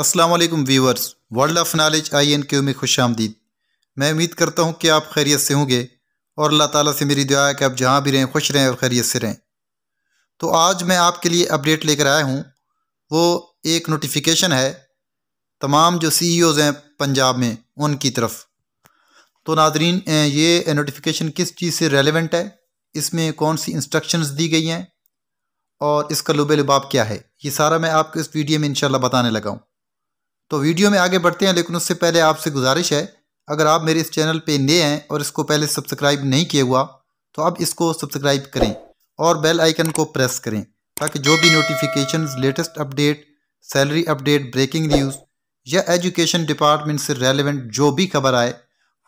Aslam viewers world of knowledge I N Q में खुश आमदीद मैं उम्मीद करता हूँ कि आप खैरियत से होंगे और अल्लाह ताला से मेरी दुआ है कि आप जहाँ भी रहें खुश रहें और खैरियत से रहें तो आज मैं आपके लिए अपडेट लेकर आया हूँ वो एक नोटिफिकेशन है तमाम जो सी ई e हैं पंजाब में उनकी तरफ तो नादरीन ये नोटिफिकेशन किस चीज़ से रेलिवेंट है इसमें कौन सी इंस्ट्रक्शन दी गई हैं और इसका लुबे लुबाब क्या है ये सारा मैं आपको इस वीडियो में इंशाल्लाह बताने लगाऊँ तो वीडियो में आगे बढ़ते हैं लेकिन उससे पहले आपसे गुजारिश है अगर आप मेरे इस चैनल पे नए हैं और इसको पहले सब्सक्राइब नहीं किया हुआ तो अब इसको सब्सक्राइब करें और बेल आइकन को प्रेस करें ताकि जो भी notification latest update salary update breaking news या एजुकेशन डिपार्टमेंट से रेलिवेंट जो भी खबर आए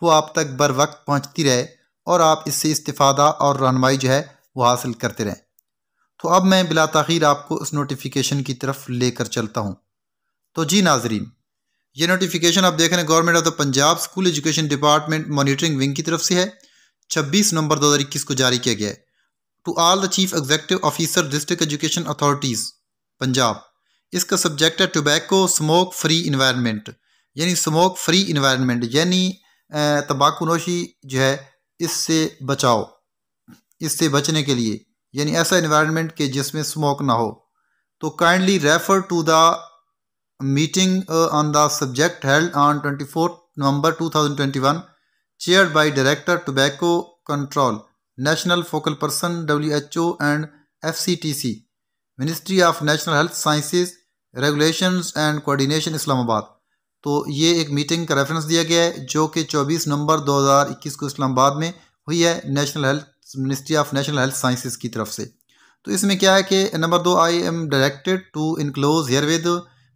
वो आप तक बर वक्त पहुँचती रहे और आप इससे इस्तादा और रहनमाई जो है वो हासिल करते रहें तो अब मैं बिला तख़िर आपको उस नोटिफिकेशन की तरफ लेकर चलता हूँ तो जी नाजरीन ये नोटिफिकेशन आप देख रहे हैं government of the Punjab school education department monitoring wing की तरफ से है 26 नवंबर 2021 को जारी किया गया है to all the chief executive officer district education authorities Punjab इसका सब्जेक्ट है टोबैको स्मोक फ्री इन्वायरमेंट यानी स्मोक फ्री इन्वायरमेंट यानी तम्बाकू नोशी जो है इससे बचाओ इससे बचने के लिए यानी ऐसा इन्वायरमेंट के जिसमें स्मोक ना हो तो kindly refer to the meeting uh, on the subject held on 24th November 2021, chaired by Director Tobacco Control, National Focal Person WHO and FCTC, Ministry of National Health Sciences, Regulations and Coordination Islamabad. तो ये एक meeting का reference दिया गया है जो कि 24 नवंबर 2021 को इस्लामाबाद में हुई है national health ministry of national health sciences की तरफ से तो इसमें क्या है कि नंबर दो I am directed to enclose herewith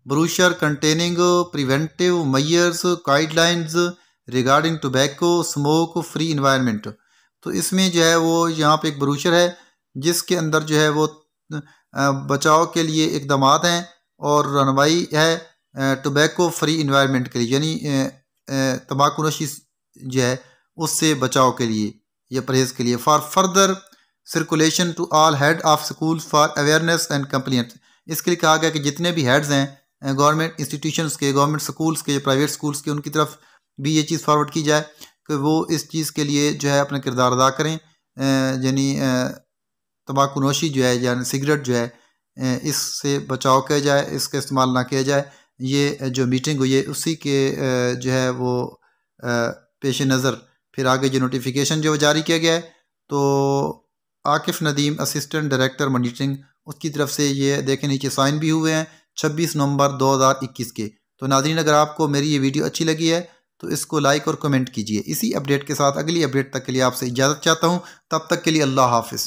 brochure containing preventive measures guidelines regarding tobacco smoke free environment तो इसमें जो है वो यहाँ पे एक ब्रोशर है जिसके अंदर जो है वो बचाव के लिए इकदाम हैं और रनवाई है टोबैको फ्री इन्वायरमेंट के लिए यानी तम्बाकू नशी जो है उससे बचाव के लिए या परहेज़ के लिए for further circulation to all head of school for awareness and compliance इसके लिए कहा गया कि जितने भी हेड्स हैं गवर्नमेंट इंस्टीट्यूशंस के गवर्नमेंट स्कूल्स के प्राइवेट स्कूल्स के उनकी तरफ भी ये चीज़ फॉरवर्ड की जाए कि वो इस चीज़ के लिए जो है अपना किरदार अदा करें यानी तम्बाकू नोशी जो है यानी सिगरेट जो है इससे बचाव किया जाए इसका इस्तेमाल ना किया जाए ये जो मीटिंग हुई है उसी के जो है वो पेश नज़र फिर आगे जो नोटिफिकेशन जो जारी किया गया है तो Akif Nadeem assistant director monitoring उसकी तरफ से ये देखें नीचे साइन भी हुए हैं छब्बीस नवंबर इक्कीस के तो नाजरीन अगर आपको मेरी ये वीडियो अच्छी लगी है तो इसको लाइक और कमेंट कीजिए इसी अपडेट के साथ अगली अपडेट तक के लिए आपसे इजाज़त चाहता हूँ तब तक के लिए अल्लाह हाफिज़